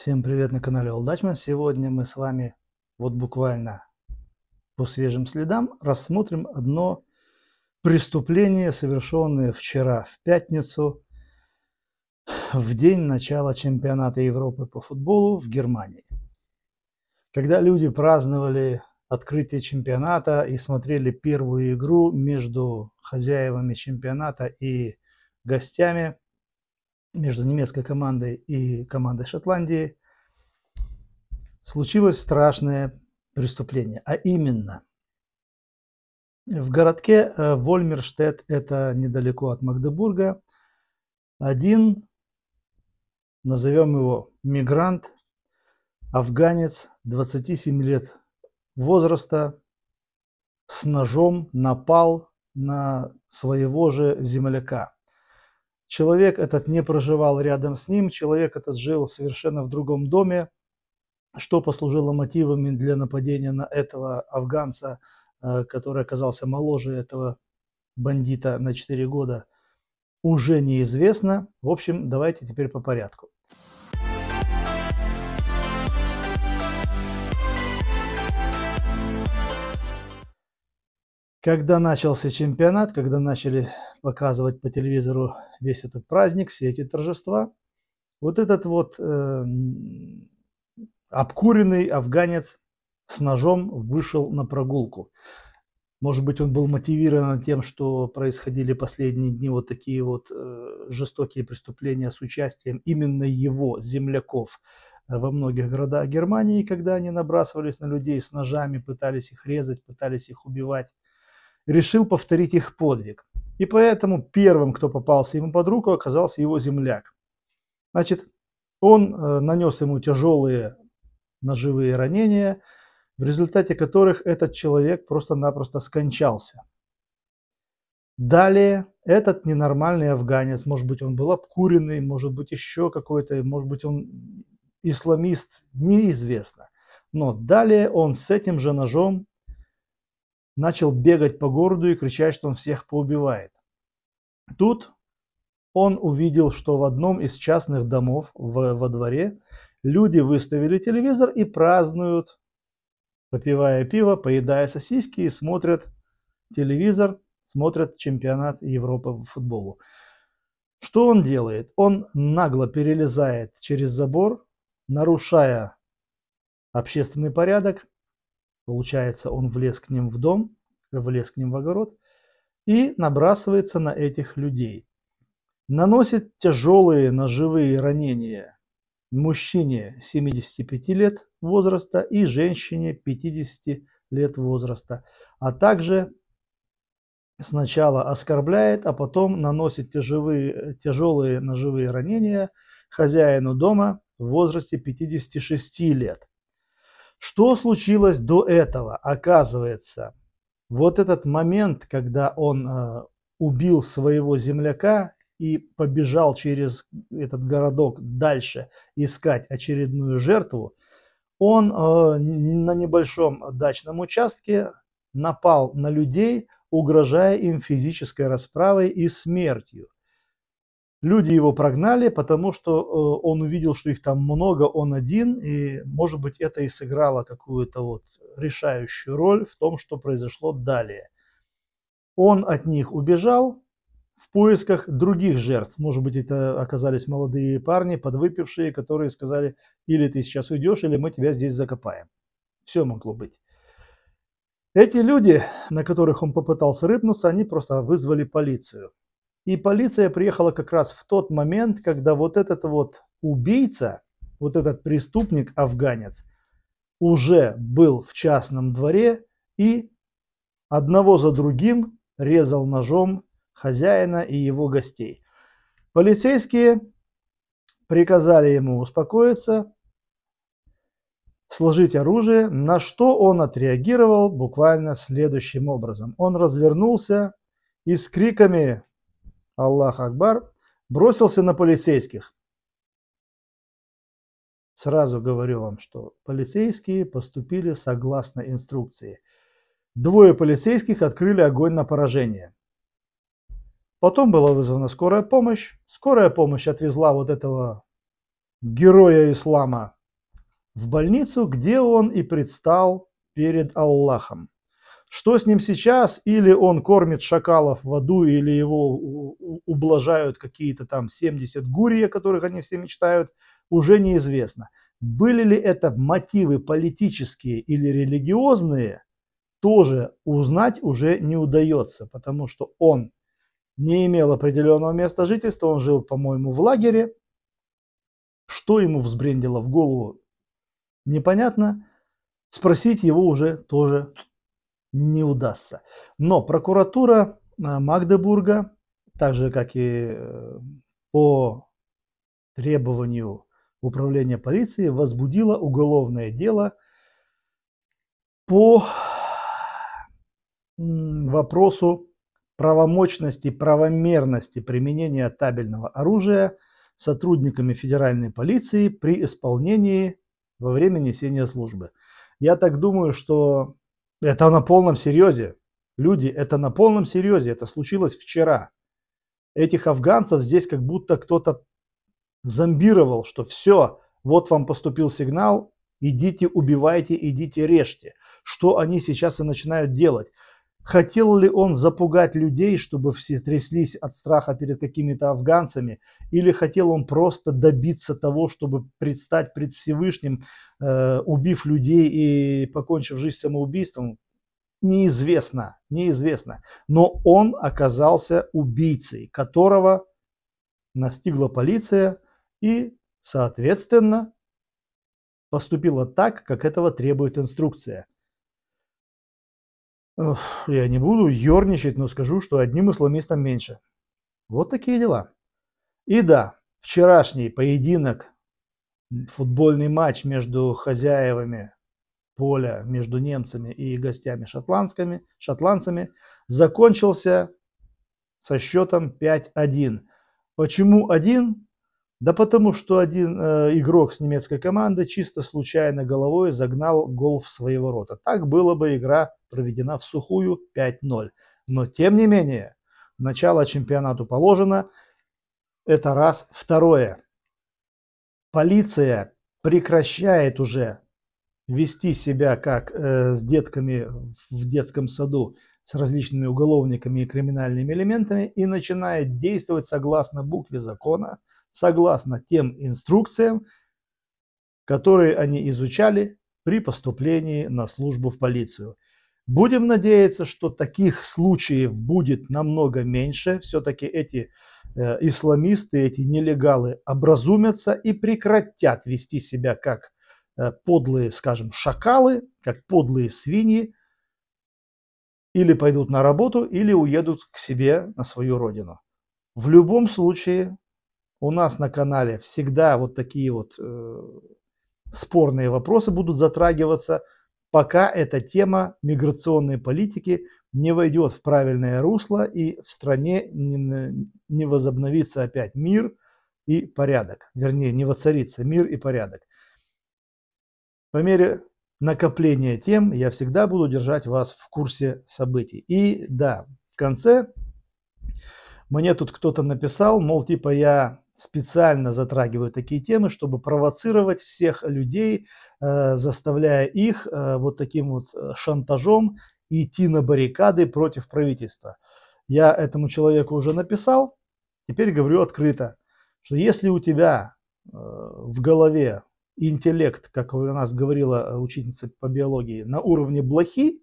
Всем привет на канале Олдачман. Сегодня мы с вами вот буквально по свежим следам рассмотрим одно преступление, совершенное вчера в пятницу, в день начала чемпионата Европы по футболу в Германии. Когда люди праздновали открытие чемпионата и смотрели первую игру между хозяевами чемпионата и гостями – между немецкой командой и командой Шотландии случилось страшное преступление, а именно в городке э, Вольмерштедт, это недалеко от Магдебурга, один, назовем его мигрант, афганец 27 лет возраста, с ножом напал на своего же земляка – Человек этот не проживал рядом с ним, человек этот жил совершенно в другом доме, что послужило мотивами для нападения на этого афганца, э, который оказался моложе этого бандита на 4 года, уже неизвестно. В общем, давайте теперь по порядку. Когда начался чемпионат, когда начали показывать по телевизору весь этот праздник, все эти торжества. Вот этот вот э, обкуренный афганец с ножом вышел на прогулку. Может быть, он был мотивирован тем, что происходили последние дни вот такие вот э, жестокие преступления с участием именно его, земляков, э, во многих городах Германии, когда они набрасывались на людей с ножами, пытались их резать, пытались их убивать решил повторить их подвиг. И поэтому первым, кто попался ему под руку, оказался его земляк. Значит, он э, нанес ему тяжелые ножевые ранения, в результате которых этот человек просто-напросто скончался. Далее этот ненормальный афганец, может быть, он был обкуренный, может быть, еще какой-то, может быть, он исламист, неизвестно. Но далее он с этим же ножом начал бегать по городу и кричать, что он всех поубивает. Тут он увидел, что в одном из частных домов в, во дворе люди выставили телевизор и празднуют, попивая пиво, поедая сосиски и смотрят телевизор, смотрят чемпионат Европы по футболу. Что он делает? Он нагло перелезает через забор, нарушая общественный порядок Получается, он влез к ним в дом, влез к ним в огород и набрасывается на этих людей. Наносит тяжелые ножевые ранения мужчине 75 лет возраста и женщине 50 лет возраста, а также сначала оскорбляет, а потом наносит тяжелые, тяжелые ножевые ранения хозяину дома в возрасте 56 лет. Что случилось до этого? Оказывается, вот этот момент, когда он э, убил своего земляка и побежал через этот городок дальше искать очередную жертву, он э, на небольшом дачном участке напал на людей, угрожая им физической расправой и смертью. Люди его прогнали, потому что э, он увидел, что их там много, он один, и, может быть, это и сыграло какую-то вот решающую роль в том, что произошло далее. Он от них убежал в поисках других жертв. Может быть, это оказались молодые парни, подвыпившие, которые сказали, или ты сейчас уйдешь, или мы тебя здесь закопаем. Все могло быть. Эти люди, на которых он попытался рыпнуться, они просто вызвали полицию. И полиция приехала как раз в тот момент, когда вот этот вот убийца, вот этот преступник афганец, уже был в частном дворе и одного за другим резал ножом хозяина и его гостей. Полицейские приказали ему успокоиться, сложить оружие, на что он отреагировал буквально следующим образом. Он развернулся и с криками Аллах Акбар, бросился на полицейских. Сразу говорю вам, что полицейские поступили согласно инструкции. Двое полицейских открыли огонь на поражение. Потом была вызвана скорая помощь. Скорая помощь отвезла вот этого героя ислама в больницу, где он и предстал перед Аллахом. Что с ним сейчас? Или он кормит шакалов в аду, или его ублажают какие-то там 70 гурья, которых они все мечтают, уже неизвестно. Были ли это мотивы политические или религиозные, тоже узнать уже не удается, потому что он не имел определенного места жительства, он жил, по-моему, в лагере. Что ему взбрендило в голову, непонятно. Спросить его уже тоже не удастся. Но прокуратура э, Магдебурга, так же как и э, по требованию управления полиции, возбудила уголовное дело по вопросу правомочности, правомерности применения табельного оружия сотрудниками федеральной полиции при исполнении во время несения службы. Я так думаю, что это на полном серьезе. Люди, это на полном серьезе. Это случилось вчера. Этих афганцев здесь как будто кто-то зомбировал, что все, вот вам поступил сигнал, идите убивайте, идите режьте. Что они сейчас и начинают делать. Хотел ли он запугать людей, чтобы все тряслись от страха перед какими-то афганцами, или хотел он просто добиться того, чтобы предстать пред Всевышним, э, убив людей и покончив жизнь самоубийством? Неизвестно, неизвестно. Но он оказался убийцей, которого настигла полиция и, соответственно, поступила так, как этого требует инструкция я не буду ерничать, но скажу, что одним исламистом меньше. Вот такие дела. И да, вчерашний поединок, футбольный матч между хозяевами поля, между немцами и гостями шотландскими, шотландцами закончился со счетом 5-1. Почему один? Да потому что один э, игрок с немецкой команды чисто случайно головой загнал гол в свои ворота. Так была бы игра проведена в сухую 5-0. Но тем не менее, начало чемпионату положено. Это раз. Второе. Полиция прекращает уже вести себя как э, с детками в детском саду, с различными уголовниками и криминальными элементами и начинает действовать согласно букве закона – согласно тем инструкциям, которые они изучали при поступлении на службу в полицию. Будем надеяться, что таких случаев будет намного меньше. Все-таки эти э, исламисты, эти нелегалы образумятся и прекратят вести себя как э, подлые, скажем, шакалы, как подлые свиньи. Или пойдут на работу, или уедут к себе на свою родину. В любом случае у нас на канале всегда вот такие вот э, спорные вопросы будут затрагиваться, пока эта тема миграционной политики не войдет в правильное русло и в стране не, не возобновится опять мир и порядок. Вернее, не воцарится мир и порядок. По мере накопления тем я всегда буду держать вас в курсе событий. И да, в конце мне тут кто-то написал, мол, типа я специально затрагивают такие темы, чтобы провоцировать всех людей, э, заставляя их э, вот таким вот э, шантажом идти на баррикады против правительства. Я этому человеку уже написал, теперь говорю открыто, что если у тебя в голове интеллект, как у нас говорила учительница по биологии, на уровне блохи,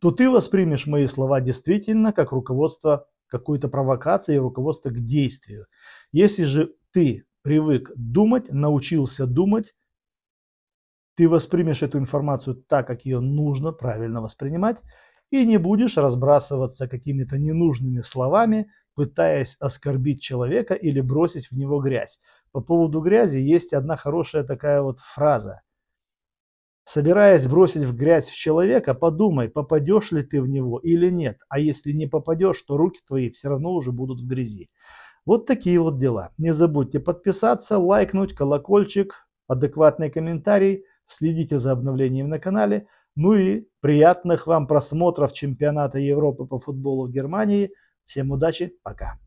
то ты воспримешь мои слова действительно как руководство какой-то провокации и руководство к действию. Если же ты привык думать, научился думать, ты воспримешь эту информацию так, как ее нужно правильно воспринимать, и не будешь разбрасываться какими-то ненужными словами, пытаясь оскорбить человека или бросить в него грязь. По поводу грязи есть одна хорошая такая вот фраза. Собираясь бросить в грязь в человека, подумай, попадешь ли ты в него или нет. А если не попадешь, то руки твои все равно уже будут в грязи. Вот такие вот дела. Не забудьте подписаться, лайкнуть, колокольчик, адекватный комментарий. Следите за обновлениями на канале. Ну и приятных вам просмотров чемпионата Европы по футболу в Германии. Всем удачи, пока.